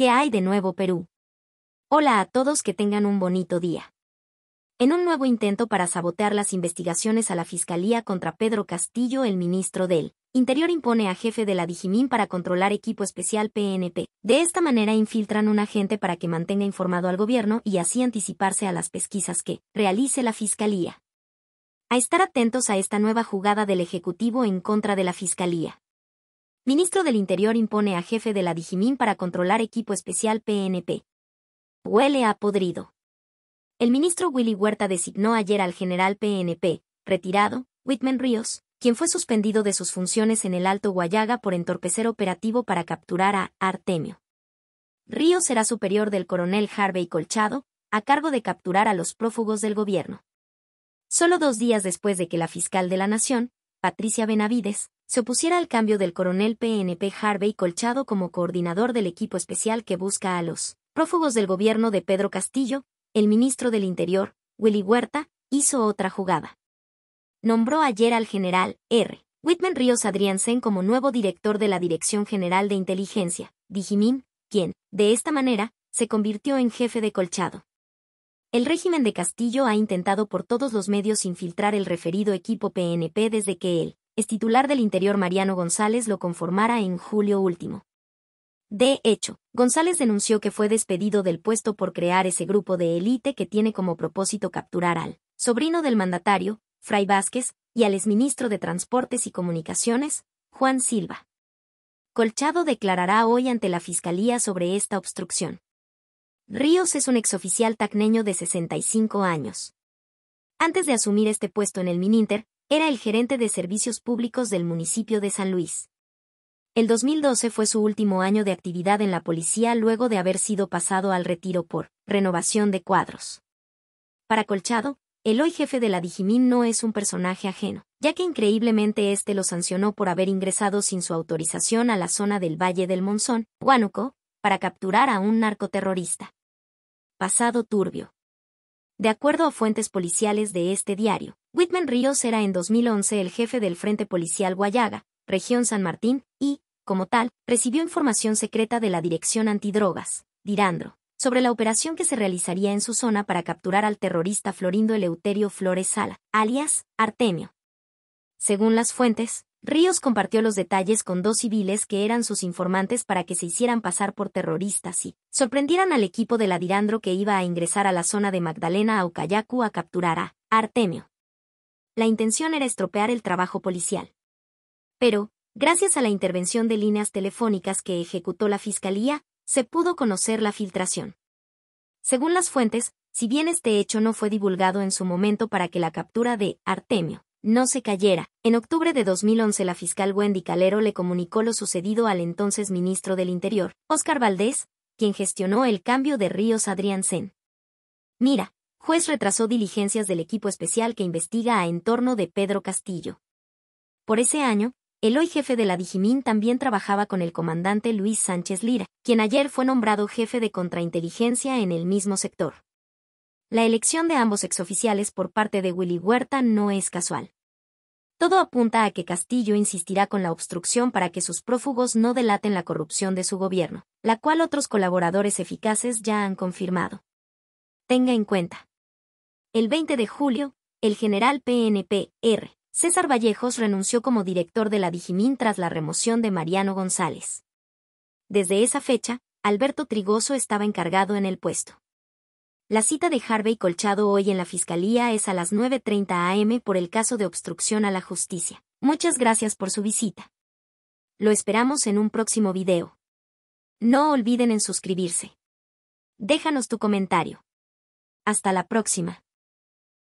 ¿Qué hay de nuevo Perú? Hola a todos que tengan un bonito día. En un nuevo intento para sabotear las investigaciones a la Fiscalía contra Pedro Castillo, el ministro del Interior impone a jefe de la Digimín para controlar equipo especial PNP. De esta manera infiltran un agente para que mantenga informado al gobierno y así anticiparse a las pesquisas que realice la Fiscalía. A estar atentos a esta nueva jugada del Ejecutivo en contra de la Fiscalía. Ministro del Interior impone a jefe de la Dijimín para controlar equipo especial PNP. Huele a podrido. El ministro Willy Huerta designó ayer al general PNP, retirado, Whitman Ríos, quien fue suspendido de sus funciones en el Alto Guayaga por entorpecer operativo para capturar a Artemio. Ríos será superior del coronel Harvey Colchado, a cargo de capturar a los prófugos del gobierno. Solo dos días después de que la fiscal de la Nación, Patricia Benavides, se opusiera al cambio del coronel PNP Harvey Colchado como coordinador del equipo especial que busca a los prófugos del gobierno de Pedro Castillo, el ministro del Interior, Willy Huerta, hizo otra jugada. Nombró ayer al general R. Whitman Ríos Adriansen como nuevo director de la Dirección General de Inteligencia, Dijimín, quien, de esta manera, se convirtió en jefe de Colchado. El régimen de Castillo ha intentado por todos los medios infiltrar el referido equipo PNP desde que él titular del interior Mariano González lo conformara en julio último. De hecho, González denunció que fue despedido del puesto por crear ese grupo de élite que tiene como propósito capturar al sobrino del mandatario, Fray Vázquez, y al exministro de Transportes y Comunicaciones, Juan Silva. Colchado declarará hoy ante la Fiscalía sobre esta obstrucción. Ríos es un exoficial tacneño de 65 años. Antes de asumir este puesto en el Mininter, era el gerente de servicios públicos del municipio de San Luis. El 2012 fue su último año de actividad en la policía luego de haber sido pasado al retiro por renovación de cuadros. Para Colchado, el hoy jefe de la Dijimín no es un personaje ajeno, ya que increíblemente este lo sancionó por haber ingresado sin su autorización a la zona del Valle del Monzón, Huánuco, para capturar a un narcoterrorista. Pasado turbio. De acuerdo a fuentes policiales de este diario, Whitman Ríos era en 2011 el jefe del Frente Policial Guayaga, región San Martín, y, como tal, recibió información secreta de la Dirección Antidrogas, Dirandro, sobre la operación que se realizaría en su zona para capturar al terrorista Florindo Eleuterio Flores Sala, alias Artemio. Según las fuentes, Ríos compartió los detalles con dos civiles que eran sus informantes para que se hicieran pasar por terroristas y sorprendieran al equipo de la Dirandro que iba a ingresar a la zona de Magdalena Aucayacu a capturar a Artemio la intención era estropear el trabajo policial. Pero, gracias a la intervención de líneas telefónicas que ejecutó la Fiscalía, se pudo conocer la filtración. Según las fuentes, si bien este hecho no fue divulgado en su momento para que la captura de Artemio no se cayera, en octubre de 2011 la fiscal Wendy Calero le comunicó lo sucedido al entonces ministro del Interior, Óscar Valdés, quien gestionó el cambio de Ríos Adrián Zen. Mira, Juez retrasó diligencias del equipo especial que investiga a entorno de Pedro Castillo. Por ese año, el hoy jefe de la Digimín también trabajaba con el comandante Luis Sánchez Lira, quien ayer fue nombrado jefe de contrainteligencia en el mismo sector. La elección de ambos exoficiales por parte de Willy Huerta no es casual. Todo apunta a que Castillo insistirá con la obstrucción para que sus prófugos no delaten la corrupción de su gobierno, la cual otros colaboradores eficaces ya han confirmado. Tenga en cuenta. El 20 de julio, el general PNPR R. César Vallejos renunció como director de la Digimin tras la remoción de Mariano González. Desde esa fecha, Alberto Trigoso estaba encargado en el puesto. La cita de Harvey Colchado hoy en la Fiscalía es a las 9.30 am por el caso de obstrucción a la justicia. Muchas gracias por su visita. Lo esperamos en un próximo video. No olviden en suscribirse. Déjanos tu comentario. Hasta la próxima.